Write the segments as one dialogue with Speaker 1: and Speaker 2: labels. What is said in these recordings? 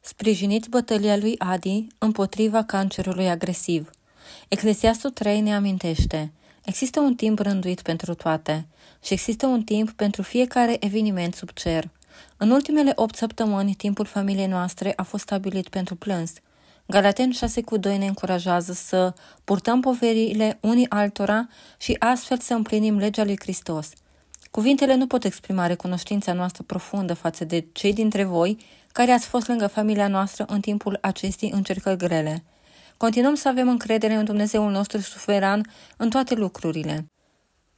Speaker 1: Sprijiniți bătălia lui Adi împotriva cancerului agresiv. Eclesiastul 3 ne amintește – Există un timp rânduit pentru toate și există un timp pentru fiecare eveniment sub cer. În ultimele 8 săptămâni, timpul familiei noastre a fost stabilit pentru plâns. Galaten 6 cu 2 ne încurajează să purtăm poverile unii altora și astfel să împlinim legea lui Hristos – Cuvintele nu pot exprima recunoștința noastră profundă față de cei dintre voi care ați fost lângă familia noastră în timpul acestei încercări grele. Continuăm să avem încredere în Dumnezeul nostru suveran în toate lucrurile.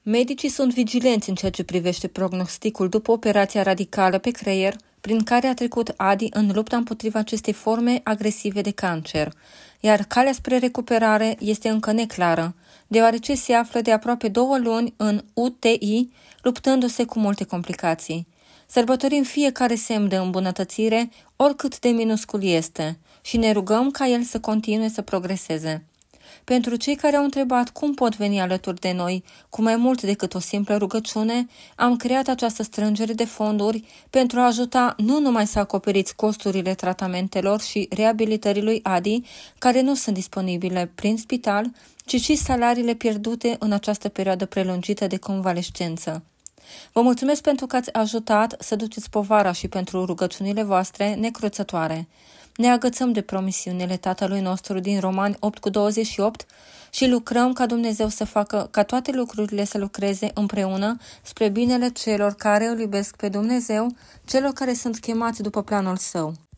Speaker 1: Medicii sunt vigilenți în ceea ce privește prognosticul după operația radicală pe creier – prin care a trecut Adi în lupta împotriva acestei forme agresive de cancer, iar calea spre recuperare este încă neclară, deoarece se află de aproape două luni în UTI, luptându-se cu multe complicații. Sărbătorim fiecare semn de îmbunătățire, oricât de minuscul este, și ne rugăm ca el să continue să progreseze. Pentru cei care au întrebat cum pot veni alături de noi, cu mai mult decât o simplă rugăciune, am creat această strângere de fonduri pentru a ajuta nu numai să acoperiți costurile tratamentelor și reabilitării lui Adi, care nu sunt disponibile prin spital, ci și salariile pierdute în această perioadă prelungită de convalescență. Vă mulțumesc pentru că ați ajutat să duceți povara și pentru rugăciunile voastre necruțătoare ne agățăm de promisiunile Tatălui nostru din Romani 8 cu 28 și lucrăm ca Dumnezeu să facă ca toate lucrurile să lucreze împreună spre binele celor care îl iubesc pe Dumnezeu, celor care sunt chemați după planul său.